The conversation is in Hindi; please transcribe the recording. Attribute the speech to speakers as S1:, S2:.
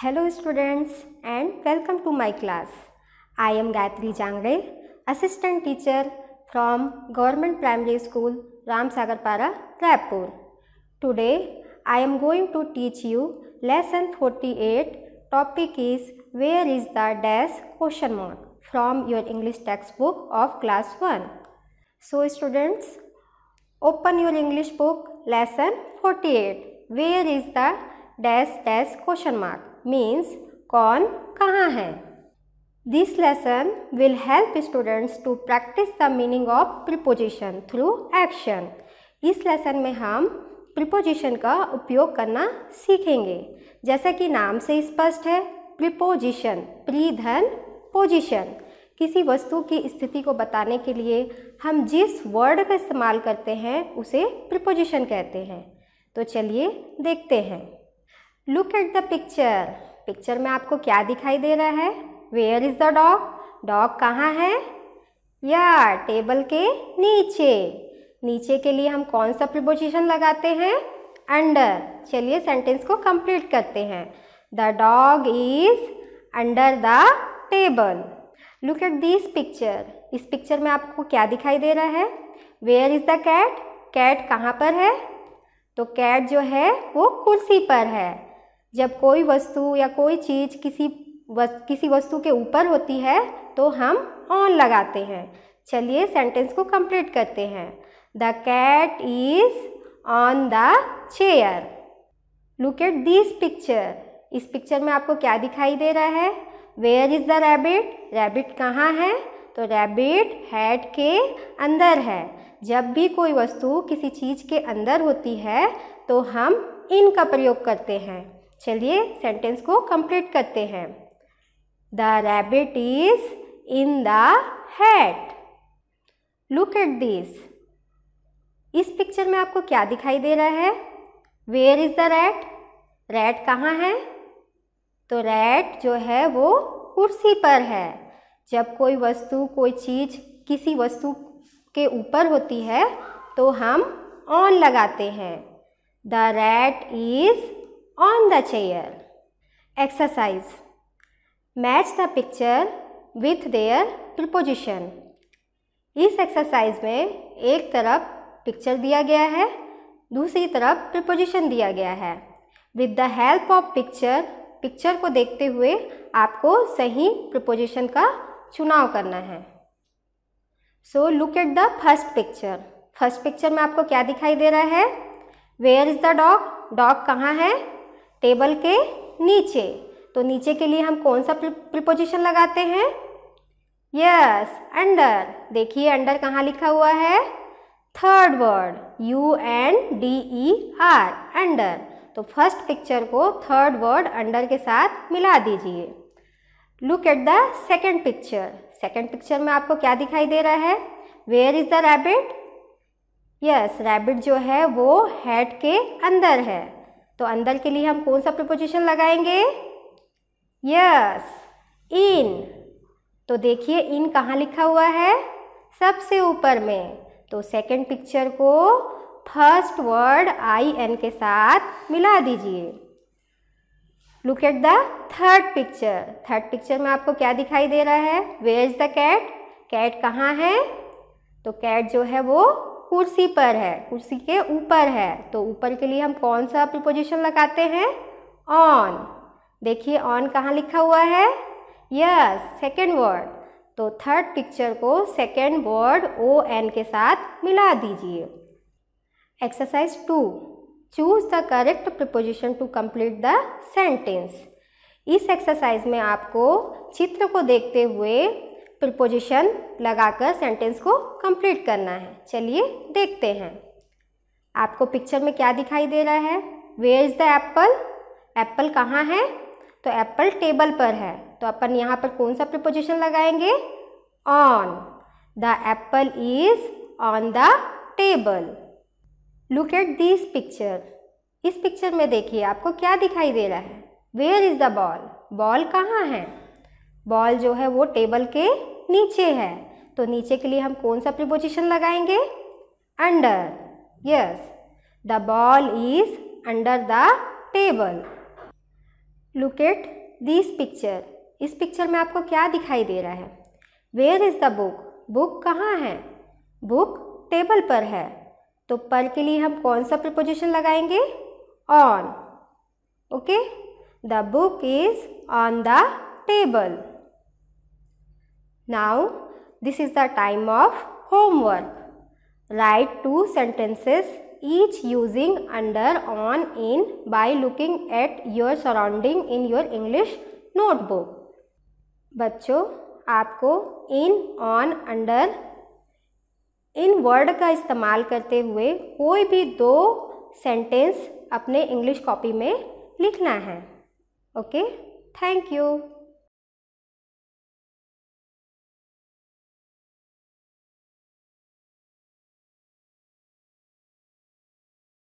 S1: Hello students and welcome to my class. I am Gayatri Jangre, Assistant Teacher from Government Primary School Ramsagarpara, Raipur. Today I am going to teach you lesson 48 topic is where is the dash question mark from your English textbook of class 1. So students open your English book lesson 48 where is the dash dash question mark means कौन कहाँ है this lesson will help students to practise the meaning of preposition through action इस लेसन में हम प्रिपोजिशन का उपयोग करना सीखेंगे जैसा कि नाम से स्पष्ट है प्रिपोजिशन प्री धन पोजिशन किसी वस्तु की स्थिति को बताने के लिए हम जिस वर्ड का इस्तेमाल करते हैं उसे प्रिपोजिशन कहते हैं तो चलिए देखते हैं look at the picture picture में आपको क्या दिखाई दे रहा है where is the dog dog कहाँ है या टेबल के नीचे नीचे के लिए हम कौन सा प्रिपोजिशन लगाते हैं अंडर चलिए सेंटेंस को कंप्लीट करते हैं the dog is under the table look at this picture इस पिक्चर में आपको क्या दिखाई दे रहा है where is the cat cat कहाँ पर है तो कैट जो है वो कुर्सी पर है जब कोई वस्तु या कोई चीज़ किसी वस, किसी वस्तु के ऊपर होती है तो हम ऑन लगाते हैं चलिए सेंटेंस को कंप्लीट करते हैं the cat is on the chair look at this picture इस पिक्चर में आपको क्या दिखाई दे रहा है where is the rabbit rabbit कहाँ है तो रैबिट हेड के अंदर है जब भी कोई वस्तु किसी चीज़ के अंदर होती है तो हम इनका प्रयोग करते हैं चलिए सेंटेंस को कंप्लीट करते हैं the rabbit is in the hat look at this इस पिक्चर में आपको क्या दिखाई दे रहा है where is the rat rat कहाँ है तो रैट जो है वो कुर्सी पर है जब कोई वस्तु कोई चीज़ किसी वस्तु के ऊपर होती है तो हम ऑन लगाते हैं the rat is on the chair. Exercise. Match the picture with their preposition. इस एक्सरसाइज में एक तरफ पिक्चर दिया गया है दूसरी तरफ प्रिपोजिशन दिया गया है with the help of picture picture को देखते हुए आपको सही प्रिपोजिशन का चुनाव करना है so look at the first picture first picture में आपको क्या दिखाई दे रहा है where is the dog dog कहाँ है टेबल के नीचे तो नीचे के लिए हम कौन सा प्रिपोजिशन लगाते हैं यस अंडर देखिए अंडर कहाँ लिखा हुआ है third word U N D E R under तो फर्स्ट पिक्चर को थर्ड वर्ड अंडर के साथ मिला दीजिए look at the second picture second picture में आपको क्या दिखाई दे रहा है where is the rabbit yes rabbit जो है वो हेड के अंदर है तो अंदर के लिए हम कौन सा प्रपोजिशन लगाएंगे यस इन तो देखिए इन कहाँ लिखा हुआ है सबसे ऊपर में तो सेकंड पिक्चर को फर्स्ट वर्ड आई एन के साथ मिला दीजिए look at the third picture third picture में आपको क्या दिखाई दे रहा है where is the cat cat कहाँ है तो कैट जो है वो कुर्सी पर है कुर्सी के ऊपर है तो ऊपर के लिए हम कौन सा प्रिपोजिशन लगाते हैं ऑन देखिए ऑन कहाँ लिखा हुआ है यस सेकेंड वर्ड तो थर्ड पिक्चर को सेकेंड वर्ड ओ एन के साथ मिला दीजिए exercise two choose the correct preposition to complete the sentence इस एक्सरसाइज में आपको चित्र को देखते हुए प्रिपोजिशन लगाकर सेंटेंस को कंप्लीट करना है चलिए देखते हैं आपको पिक्चर में क्या दिखाई दे रहा है where is the apple apple कहाँ है तो एप्पल टेबल पर है तो अपन यहाँ पर कौन सा प्रिपोजिशन लगाएंगे on the apple is on the table look at this picture इस पिक्चर में देखिए आपको क्या दिखाई दे रहा है where is the ball ball कहाँ है बॉल जो है वो टेबल के नीचे है तो नीचे के लिए हम कौन सा प्रिपोजिशन लगाएंगे under yes the ball is under the table look at this picture इस पिक्चर में आपको क्या दिखाई दे रहा है where is the book book कहाँ है बुक टेबल पर है तो पर के लिए हम कौन सा प्रीपोजिशन लगाएंगे on okay the book is on the table Now, this is the time of homework. Write two sentences each using under, on, in by looking at your surrounding in your English notebook. बच्चों आपको इन ऑन अंडर इन वर्ड का इस्तेमाल करते हुए कोई भी दो सेंटेंस अपने इंग्लिश कॉपी में लिखना है ओके थैंक यू